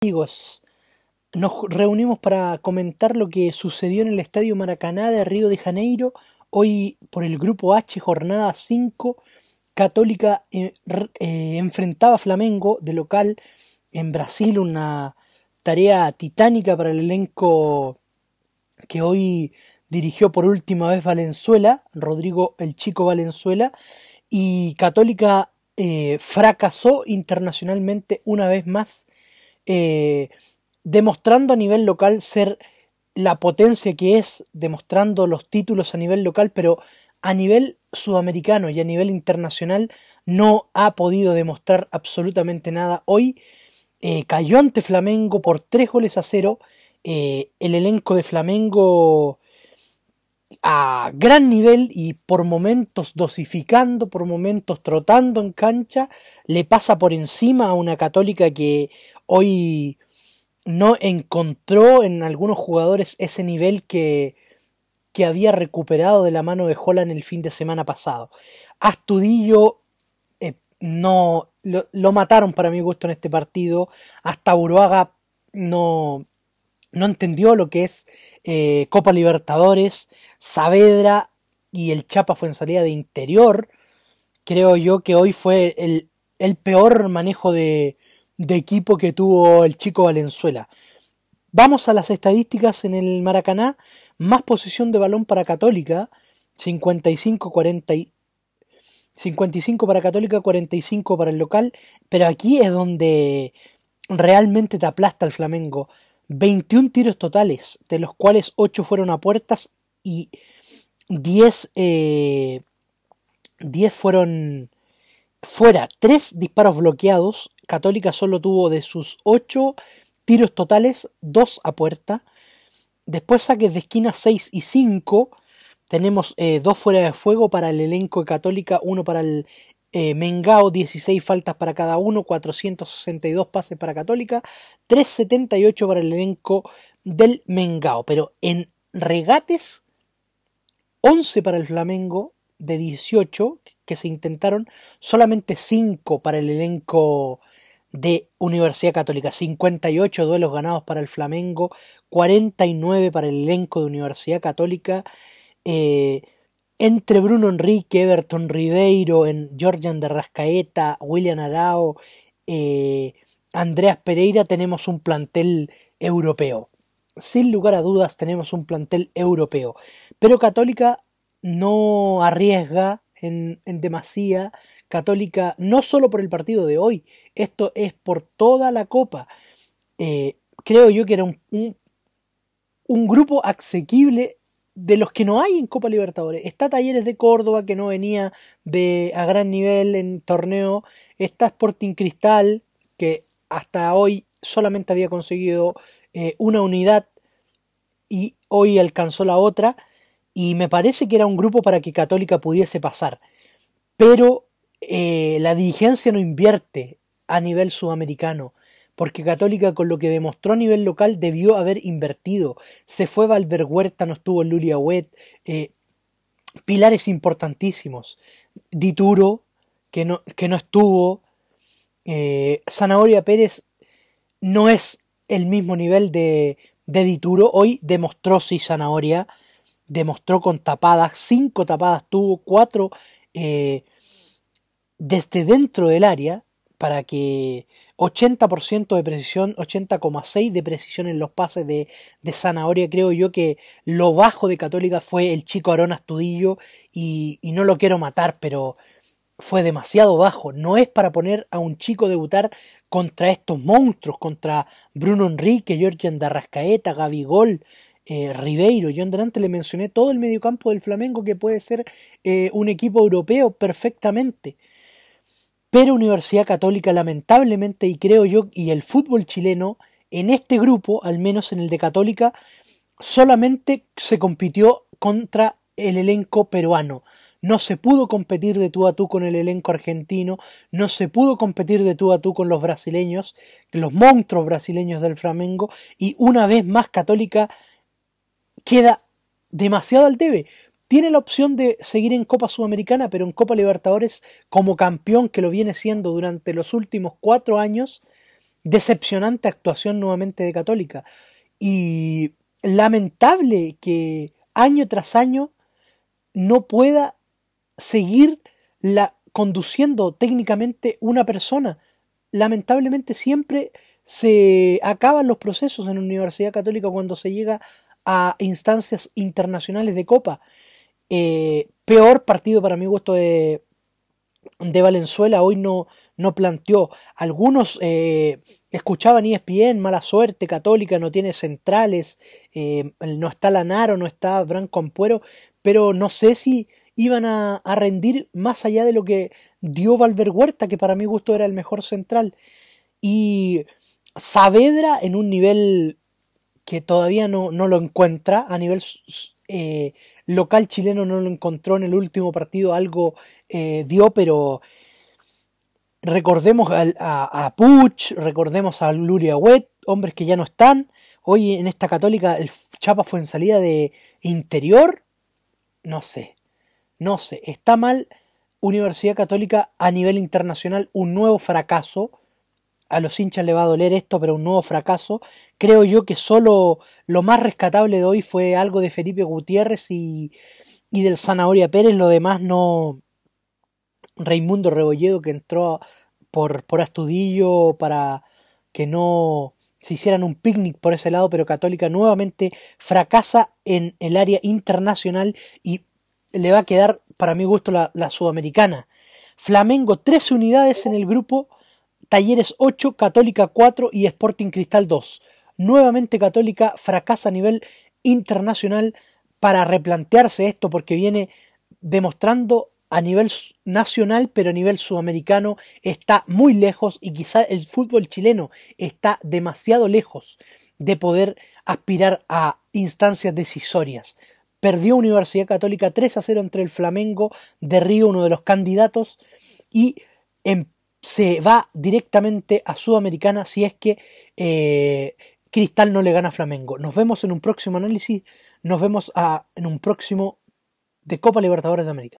amigos, nos reunimos para comentar lo que sucedió en el Estadio Maracaná de Río de Janeiro, hoy por el Grupo H, jornada 5, Católica eh, eh, enfrentaba a Flamengo de local en Brasil, una tarea titánica para el elenco que hoy dirigió por última vez Valenzuela, Rodrigo el Chico Valenzuela, y Católica eh, fracasó internacionalmente una vez más eh, demostrando a nivel local ser la potencia que es, demostrando los títulos a nivel local, pero a nivel sudamericano y a nivel internacional no ha podido demostrar absolutamente nada. Hoy eh, cayó ante Flamengo por tres goles a cero. Eh, el elenco de Flamengo a gran nivel y por momentos dosificando, por momentos trotando en cancha, le pasa por encima a una católica que hoy no encontró en algunos jugadores ese nivel que, que había recuperado de la mano de en el fin de semana pasado. Astudillo eh, no lo, lo, mataron para mi gusto en este partido, hasta Uruaga no no entendió lo que es eh, Copa Libertadores, Saavedra y el Chapa fue en salida de interior. Creo yo que hoy fue el, el peor manejo de, de equipo que tuvo el chico Valenzuela. Vamos a las estadísticas en el Maracaná. Más posición de balón para Católica, 55, 40 55 para Católica, 45 para el local. Pero aquí es donde realmente te aplasta el Flamengo. 21 tiros totales, de los cuales 8 fueron a puertas y 10, 10 eh, fueron fuera. 3 disparos bloqueados. Católica solo tuvo de sus 8 tiros totales, 2 a puerta. Después saques de esquina 6 y 5. Tenemos 2 eh, fuera de fuego para el elenco de Católica, uno para el eh, Mengao 16 faltas para cada uno, 462 pases para Católica, 378 para el elenco del Mengao. Pero en regates, 11 para el Flamengo de 18 que se intentaron, solamente 5 para el elenco de Universidad Católica, 58 duelos ganados para el Flamengo, 49 para el elenco de Universidad Católica. Eh, entre Bruno Enrique, Everton Ribeiro, en Georgian de Rascaeta, William Arao, eh, Andreas Pereira, tenemos un plantel europeo. Sin lugar a dudas, tenemos un plantel europeo. Pero Católica no arriesga en, demasía. Católica, no solo por el partido de hoy, esto es por toda la Copa. Eh, creo yo que era un, un, un grupo asequible de los que no hay en Copa Libertadores. Está Talleres de Córdoba, que no venía de, a gran nivel en torneo. Está Sporting Cristal, que hasta hoy solamente había conseguido eh, una unidad y hoy alcanzó la otra. Y me parece que era un grupo para que Católica pudiese pasar. Pero eh, la dirigencia no invierte a nivel sudamericano porque Católica con lo que demostró a nivel local debió haber invertido. Se fue Valver no estuvo Lulia Huet. Eh, pilares importantísimos. Dituro, que no, que no estuvo. Eh, Zanahoria Pérez no es el mismo nivel de, Dituro. Hoy demostró sí Zanahoria, demostró con tapadas, cinco tapadas tuvo, cuatro eh, desde dentro del área para que 80% de precisión, 80,6% de precisión en los pases de, de, Zanahoria. Creo yo que lo bajo de Católica fue el chico Arón Astudillo y, no lo quiero matar, pero fue demasiado bajo. No es para poner a un chico debutar contra estos monstruos, contra Bruno Enrique, georgian Andarrascaeta, Gabigol, eh, Ribeiro. Yo delante le mencioné todo el mediocampo del Flamengo que puede ser eh, un equipo europeo perfectamente. Pero Universidad Católica lamentablemente, y creo yo, y el fútbol chileno, en este grupo, al menos en el de Católica, solamente se compitió contra el elenco peruano. No se pudo competir de tú a tú con el elenco argentino, no se pudo competir de tú a tú con los brasileños, los monstruos brasileños del Flamengo, y una vez más Católica queda demasiado al debe, tiene la opción de seguir en Copa Sudamericana, pero en Copa Libertadores, como campeón que lo viene siendo durante los últimos cuatro años, decepcionante actuación nuevamente de Católica. Y lamentable que año tras año no pueda seguir la, conduciendo técnicamente una persona. Lamentablemente siempre se acaban los procesos en la Universidad Católica cuando se llega a instancias internacionales de Copa. Eh, peor partido para mi gusto de, de Valenzuela. Hoy no, no planteó. Algunos eh, escuchaban ESPN, mala suerte, Católica no tiene centrales, eh, no está Lanaro, no está Branco Ampuero, pero no sé si iban a, rendir más allá de lo que dio Valver Huerta, que para mi gusto era el mejor central. Y Saavedra en un nivel que todavía no, no lo encuentra a nivel eh, local chileno no lo encontró en el último partido, algo eh, dio, pero recordemos a, Puch, recordemos a Luria Wet, hombres que ya no están. Hoy en esta católica el Chapa fue en salida de interior. No sé, no sé, está mal Universidad Católica a nivel internacional, un nuevo fracaso a los hinchas le va a doler esto, pero un nuevo fracaso. Creo yo que solo lo más rescatable de hoy fue algo de Felipe Gutiérrez y, y del Zanahoria Pérez. Lo demás no. Raimundo Rebolledo que entró por, por Astudillo para que no se hicieran un picnic por ese lado, pero Católica nuevamente fracasa en el área internacional y le va a quedar, para mi gusto, la, la sudamericana. Flamengo, tres unidades en el grupo Talleres 8, Católica 4 y Sporting Cristal 2. Nuevamente Católica fracasa a nivel internacional para replantearse esto porque viene demostrando a nivel nacional, pero a nivel sudamericano está muy lejos y quizá el fútbol chileno está demasiado lejos de poder aspirar a instancias decisorias. Perdió Universidad Católica 3 a 0 entre el Flamengo de Río, uno de los candidatos, y en em-, se va directamente a Sudamericana si es que eh, Cristal no le gana a Flamengo. Nos vemos en un próximo análisis, nos vemos ah, en un próximo de Copa Libertadores de América.